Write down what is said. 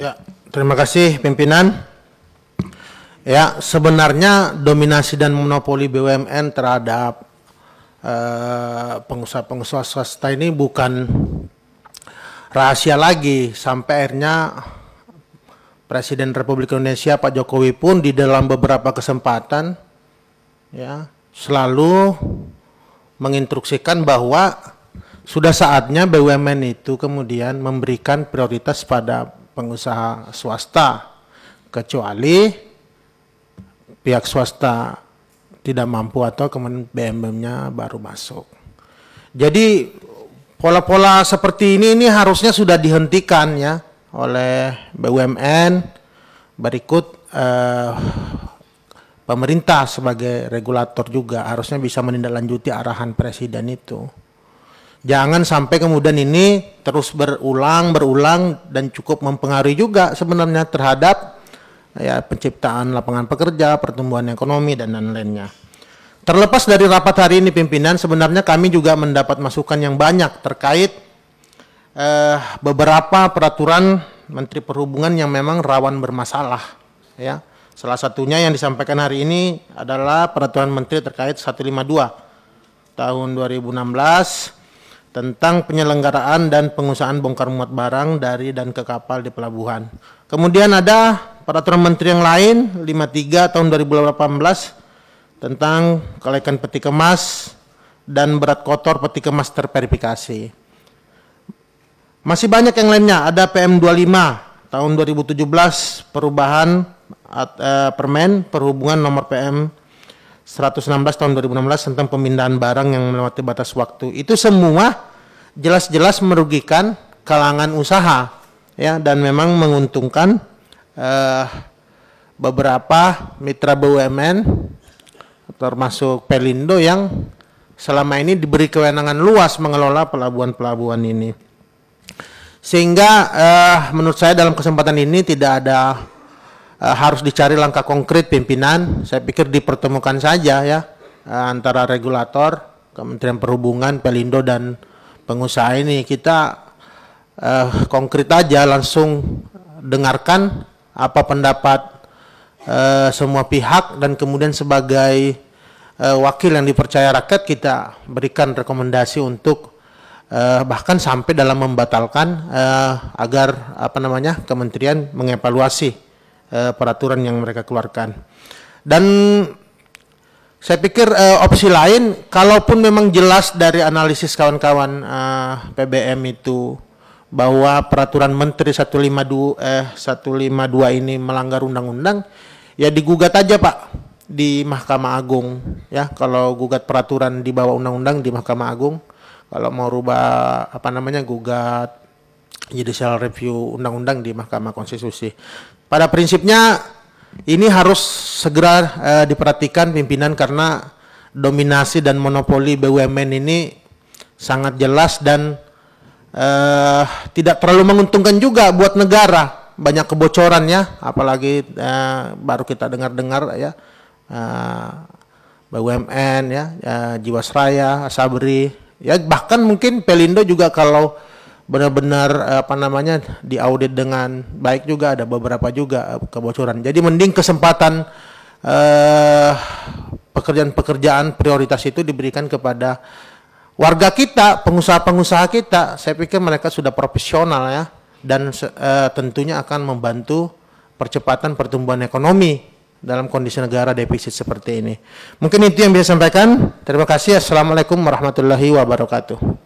Ya, terima kasih pimpinan. Ya, sebenarnya dominasi dan monopoli BUMN terhadap eh, pengusaha-pengusaha swasta ini bukan rahasia lagi sampai akhirnya Presiden Republik Indonesia Pak Jokowi pun di dalam beberapa kesempatan ya selalu menginstruksikan bahwa sudah saatnya BUMN itu kemudian memberikan prioritas pada pengusaha swasta kecuali pihak swasta tidak mampu atau kemudian bmm nya baru masuk. Jadi pola-pola seperti ini ini harusnya sudah dihentikan ya oleh BUMN berikut eh, pemerintah sebagai regulator juga harusnya bisa menindaklanjuti arahan presiden itu jangan sampai kemudian ini terus berulang berulang dan cukup mempengaruhi juga sebenarnya terhadap ya penciptaan lapangan pekerja, pertumbuhan ekonomi dan lain-lainnya. Terlepas dari rapat hari ini pimpinan, sebenarnya kami juga mendapat masukan yang banyak terkait eh, beberapa peraturan Menteri Perhubungan yang memang rawan bermasalah. Ya, salah satunya yang disampaikan hari ini adalah peraturan Menteri terkait 152 tahun 2016 tentang penyelenggaraan dan pengusahaan bongkar muat barang dari dan ke kapal di pelabuhan. Kemudian ada peraturan menteri yang lain 53 tahun 2018 tentang kelaikan peti kemas dan berat kotor peti kemas terverifikasi. Masih banyak yang lainnya, ada PM25 tahun 2017 perubahan at, eh, permen perhubungan nomor PM 116 tahun 2016 tentang pemindahan barang yang melewati batas waktu itu semua jelas-jelas merugikan kalangan usaha ya dan memang menguntungkan uh, beberapa mitra BUMN termasuk Pelindo yang selama ini diberi kewenangan luas mengelola pelabuhan-pelabuhan ini sehingga uh, menurut saya dalam kesempatan ini tidak ada Eh, harus dicari langkah konkret pimpinan. Saya pikir dipertemukan saja ya eh, antara regulator, Kementerian Perhubungan, Pelindo dan pengusaha ini kita uh, konkret aja langsung dengarkan apa pendapat uh, semua pihak dan kemudian sebagai uh, wakil yang dipercaya rakyat kita berikan rekomendasi untuk uh, bahkan sampai dalam membatalkan uh, agar apa namanya kementerian mengevaluasi Eh, peraturan yang mereka keluarkan. Dan saya pikir uh, opsi lain, kalaupun memang jelas dari analisis kawan-kawan uh, eh, PBM itu bahwa peraturan Menteri 152 eh 152 ini melanggar undang-undang, ya digugat aja Pak di Mahkamah Agung ya kalau gugat peraturan di bawah undang-undang di Mahkamah Agung kalau mau rubah apa namanya gugat judicial review undang-undang di Mahkamah Konstitusi. Pada prinsipnya ini harus segera eh, diperhatikan pimpinan karena dominasi dan monopoli BUMN ini sangat jelas dan eh, tidak terlalu menguntungkan juga buat negara. Banyak kebocorannya, apalagi eh, baru kita dengar-dengar ya eh, BUMN ya, eh, Jiwasraya, Sabri, ya bahkan mungkin Pelindo juga kalau benar-benar eh, apa namanya diaudit dengan baik juga ada beberapa juga eh, kebocoran. Jadi mending kesempatan eh, pekerjaan-pekerjaan prioritas itu diberikan kepada warga kita, pengusaha-pengusaha kita. Saya pikir mereka sudah profesional ya dan eh, tentunya akan membantu percepatan pertumbuhan ekonomi dalam kondisi negara defisit seperti ini. Mungkin itu yang bisa sampaikan. Terima kasih. Assalamualaikum warahmatullahi wabarakatuh.